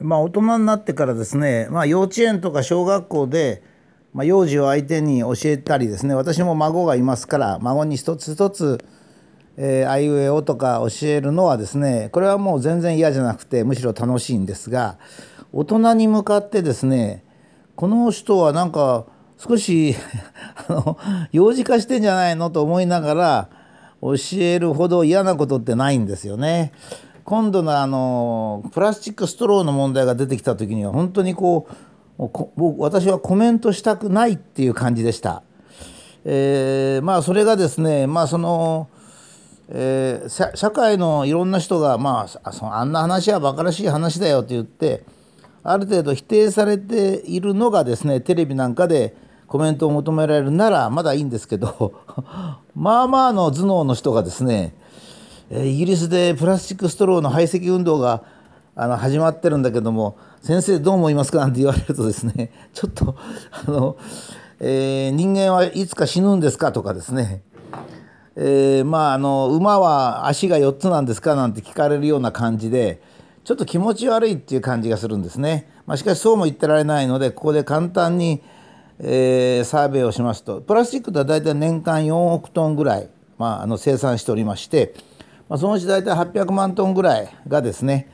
まあ、大人になってからですね、まあ、幼稚園とか小学校で、まあ、幼児を相手に教えたりですね私も孫がいますから孫に一つ一つえー、あいうえおとか教えるのはですねこれはもう全然嫌じゃなくてむしろ楽しいんですが大人に向かってですねこの人はなんか少し あの幼児化してんじゃないのと思いながら教えるほど嫌なことってないんですよね。今度のあのプラスチックストローの問題が出てきた時には本当にこう私はコメントしたくないっていう感じでした。えー、まあそれがですねまあその、えー、社会のいろんな人が、まあ、そのあんな話はバカらしい話だよと言ってある程度否定されているのがですねテレビなんかでコメントを求められるならまだいいんですけど まあまあの頭脳の人がですねイギリスでプラスチックストローの排斥運動があの始まってるんだけども「先生どう思いますか?」なんて言われるとですね ちょっとあの、えー、人間はいつか死ぬんですか?」とかですね、えー、まああの「馬は足が4つなんですか?」なんて聞かれるような感じでちょっと気持ち悪いっていう感じがするんですね。まあ、しかしそうも言ってられないのでここで簡単に、えー、サーベイをしますとプラスチックとは大体年間4億トンぐらい、まあ、あの生産しておりまして。まあ、そのうち大体800万トンぐらいがですね、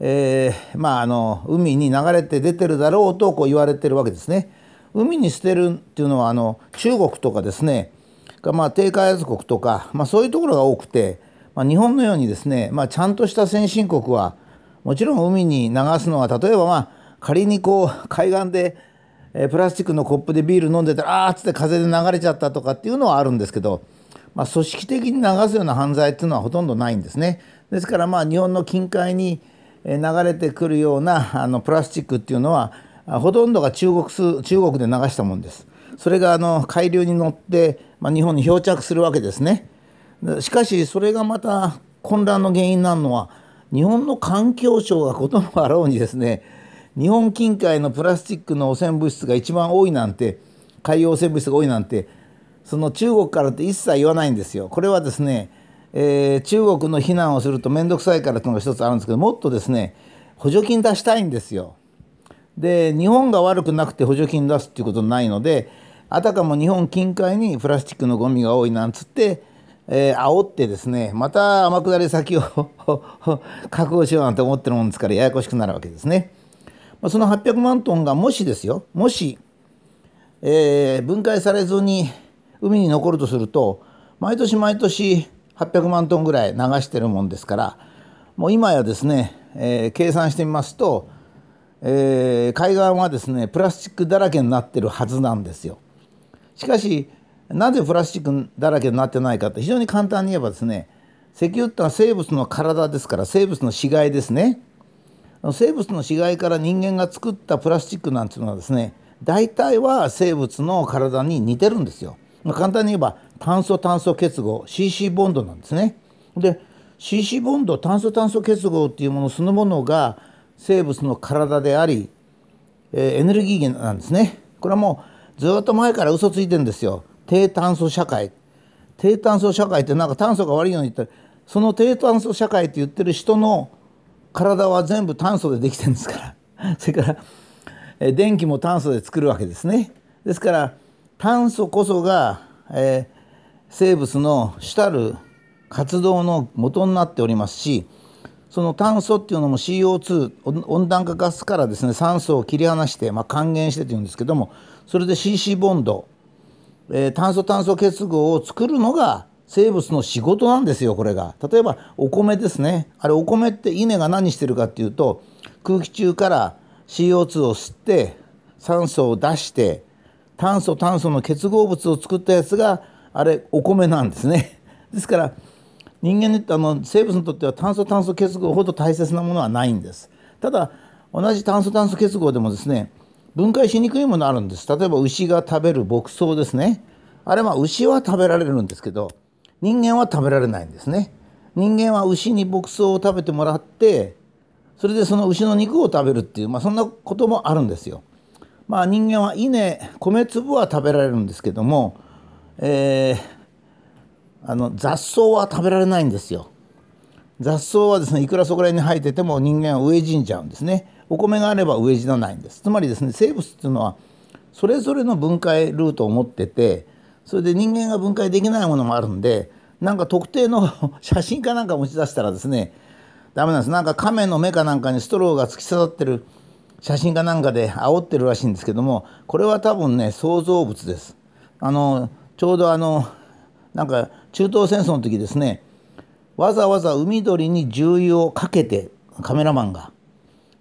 えー、まあ、あの海に流れて出てるだろうとこう言われてるわけですね。海に捨てるっていうのはあの中国とかですね、まあ、低開発国とか、まあ、そういうところが多くて、まあ、日本のようにですね、まあ、ちゃんとした先進国はもちろん海に流すのは例えばまあ仮にこう海岸でプラスチックのコップでビール飲んでたらあっつって風で流れちゃったとかっていうのはあるんですけどまあ、組織的に流すような犯罪っていうのはほとんどないんですね。ですからまあ日本の近海に流れてくるようなあのプラスチックっていうのはほとんどが中国数中国で流したもんです。それがあの海流に乗って、まあ、日本に漂着するわけですね。しかしそれがまた混乱の原因になるのは日本の環境省がこともあろうにですね日本近海のプラスチックの汚染物質が一番多いなんて海洋汚染物質が多いなんてその中国からって一切言わないんですよ。これはですね、えー、中国の非難をすると面倒くさいからというのが一つあるんですけどもっとですね補助金出したいんですよ。で日本が悪くなくて補助金出すっていうことないのであたかも日本近海にプラスチックのゴミが多いなんつって、えー、煽ってですねまた天下り先を 確保しようなんて思ってるもんですからややこしくなるわけですね。まあ、その800万トンがもしですよもし、えー、分解されずに海に残るとすると毎年毎年800万トンぐらい流してるもんですからもう今やですね、えー、計算してみますと、えー、海岸はですねプラスチックだらけになってるはずなんですよ。しかしなぜプラスチックだらけになってないかって非常に簡単に言えばですね石油ってのは生物の体ですから生物の死骸ですね生物の死骸から人間が作ったプラスチックなんていうのはですね大体は生物の体に似てるんですよ。まあ、簡単に言えば炭素炭素結合 CC ボンドなんですね。で CC ボンド炭素炭素結合っていうものそのものが生物の体であり、えー、エネルギー源なんですね。これはもうずっと前から嘘ついてんですよ。低炭素社会。低炭素社会ってなんか炭素が悪いように言ったらその低炭素社会って言ってる人の体は全部炭素でできてるんですから。それから電気も炭素で作るわけですね。ですから炭素こそが、えー、生物の主たる活動の元になっておりますしその炭素っていうのも CO2 温暖化ガスからですね酸素を切り離して、まあ、還元してというんですけどもそれで CC ボンド、えー、炭素炭素結合を作るのが生物の仕事なんですよこれが例えばお米ですねあれお米って稲が何してるかっていうと空気中から CO2 を吸って酸素を出して炭素炭素の結合物を作ったやつがあれお米なんですね。ですから人間にあの生物にとっては炭素炭素結合ほど大切なものはないんです。ただ同じ炭素炭素結合でもですね分解しにくいものあるんです。例えば牛が食べる牧草ですね。あれは牛は食べられるんですけど人間は食べられないんですね。人間は牛に牧草を食べてもらってそれでその牛の肉を食べるっていう、まあ、そんなこともあるんですよ。まあ、人間は稲米粒は食べられるんですけども、えー、あの雑草は食べられないんですよ。雑草はですねいくらそこら辺に生えてても人間は飢え死んじゃうんですね。お米があれば飢え死なないんです。つまりですね生物っていうのはそれぞれの分解ルートを持っててそれで人間が分解できないものもあるんでなんか特定の 写真かなんか持ち出したらですねダメなんですなんか亀の目かなんかにストローが突き刺さってる写真かなんかで煽ってるらしいんですけどもこれは多分ね創造物ですあのちょうどあのなんか中東戦争の時ですねわざわざ海鳥に重油をかけてカメラマンが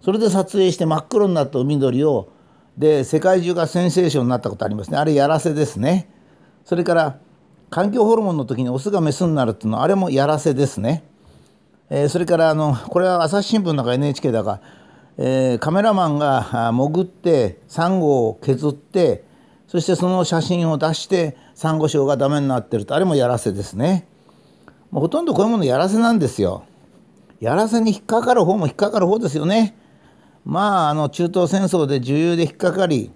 それで撮影して真っ黒になった海鳥をで世界中がセンセーションになったことありますねあれやらせですねそれから環境ホルモンの時にオスがメスになるっていうのはあれもやらせですね、えー、それからあのこれは朝日新聞だか NHK だかえー、カメラマンが潜ってサンゴを削ってそしてその写真を出してサンゴ礁がダメになってるとあれもやらせですねもうほとんどこういうものやらせなんですよやらせに引っかかる方も引っかかる方ですよねまああの中東戦争で重油で引っかかり、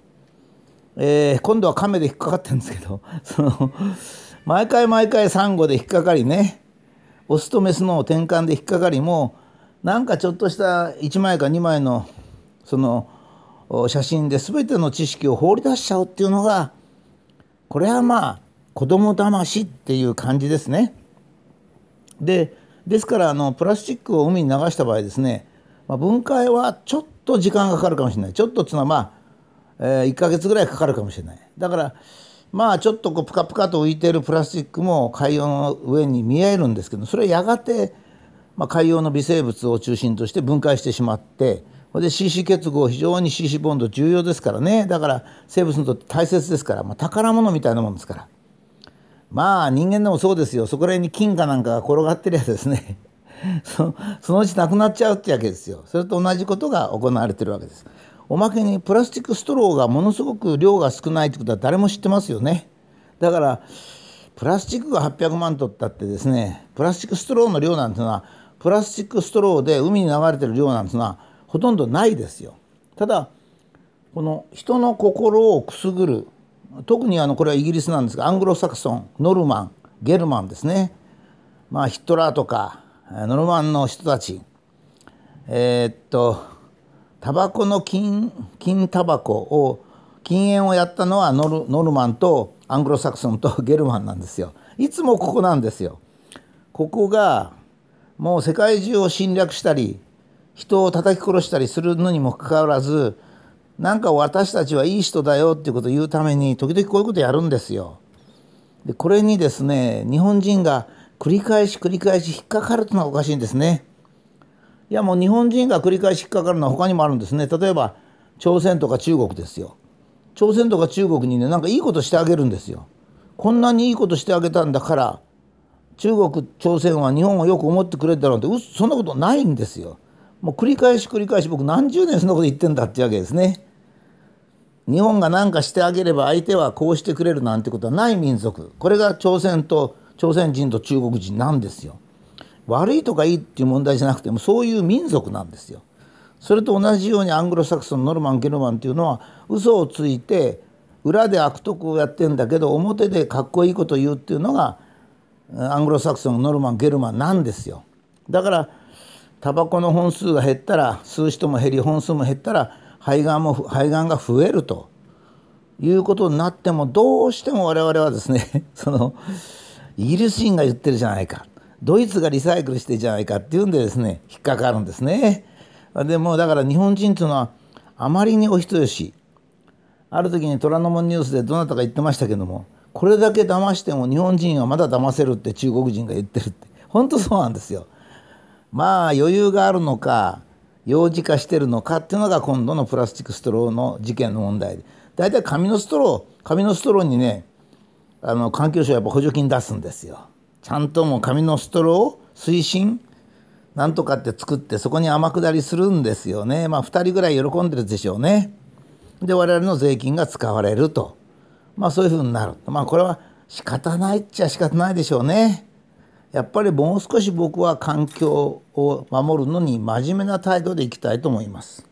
えー、今度は亀で引っかかってるんですけど その毎回毎回サンゴで引っかかりねオスとメスの転換で引っかかりもなんかちょっとした1枚か2枚のその写真で全ての知識を放り出しちゃうっていうのがこれはまあ子供魂っていう感じですね。でですからあのプラスチックを海に流した場合ですね、まあ、分解はちょっと時間がかかるかもしれないちょっとつままえー、1ヶ月ぐらいかかるかもしれないだからまあちょっとこうプカプカと浮いてるプラスチックも海洋の上に見えるんですけどそれはやがてまあ、海洋の微生物を中心として分解してしまってで CC 結合非常に CC ボンド重要ですからねだから生物にとって大切ですから、まあ、宝物みたいなもんですからまあ人間でもそうですよそこら辺に金貨なんかが転がってりゃですね そのうちなくなっちゃうってわけですよそれと同じことが行われてるわけですおまけにプラスチックストローがものすごく量が少ないってことは誰も知ってますよねだからプラスチックが800万とったってですねプラスチックストローの量なんていうのはプラスチックストローで海に流れてる量なんてのはほとんどないですよ。ただこの人の心をくすぐる特にあのこれはイギリスなんですがアングロサクソンノルマンゲルマンですね、まあ、ヒトラーとかノルマンの人たちえー、っとタバコの金金タバコを禁煙をやったのはノルノルマンとアングロサクソンとゲルマンなんですよ。いつもここなんですよ。ここがもう世界中を侵略したり人を叩き殺したりするのにもかかわらずなんか私たちはいい人だよっていうことを言うために時々こういうことやるんですよ。でこれにですね日本人が繰り返し繰り返し引っかかるというのはおかしいんですね。いやもう日本人が繰り返し引っかかるのは他にもあるんですね。例えば朝鮮とか中国ですよ。朝鮮とか中国にねなんかいいことしてあげるんですよ。こんなにいいことしてあげたんだから中国朝鮮は日本をよく思ってくれたなんてそんなことないんですよ。もう繰り返し繰り返し僕何十年そんなこと言ってんだっていうわけですね。日本が何かしてあげれば相手はこうしてくれるなんてことはない民族これが朝鮮と朝鮮人と中国人なんですよ。悪いとかいいっていう問題じゃなくてもそういう民族なんですよ。それと同じようにアングロサクソンノルマン・ゲルマンっていうのは嘘をついて裏で悪徳をやってんだけど表でかっこいいこと言うっていうのがアングロサクソンノルマンゲルマンなんですよだからタバコの本数が減ったら数う人も減り本数も減ったら肺がんも肺がんが増えるということになってもどうしても我々はですね そのイギリス人が言ってるじゃないかドイツがリサイクルしてるじゃないかっていうんでですね引っかかるんですね。でもだから日本人というのはあまりにお人よしある時に虎ノ門ニュースでどなたか言ってましたけどもこれだけ騙しても日本人はまだ騙せるって中国人が言ってるって本当そうなんですよ。まあ余裕があるのか幼児化してるのかっていうのが今度のプラスチックストローの事件の問題で大体紙のストロー紙のストローにねあの環境省やっぱ補助金出すんですよ。ちゃんともう紙のストロー推進なんとかって作ってそこに天下りするんですよね。まあ2人ぐらい喜んでるでしょうね。で我々の税金が使われると。まあそういうふうになる。まあこれは仕方ないっちゃ仕方ないでしょうね。やっぱりもう少し僕は環境を守るのに真面目な態度でいきたいと思います。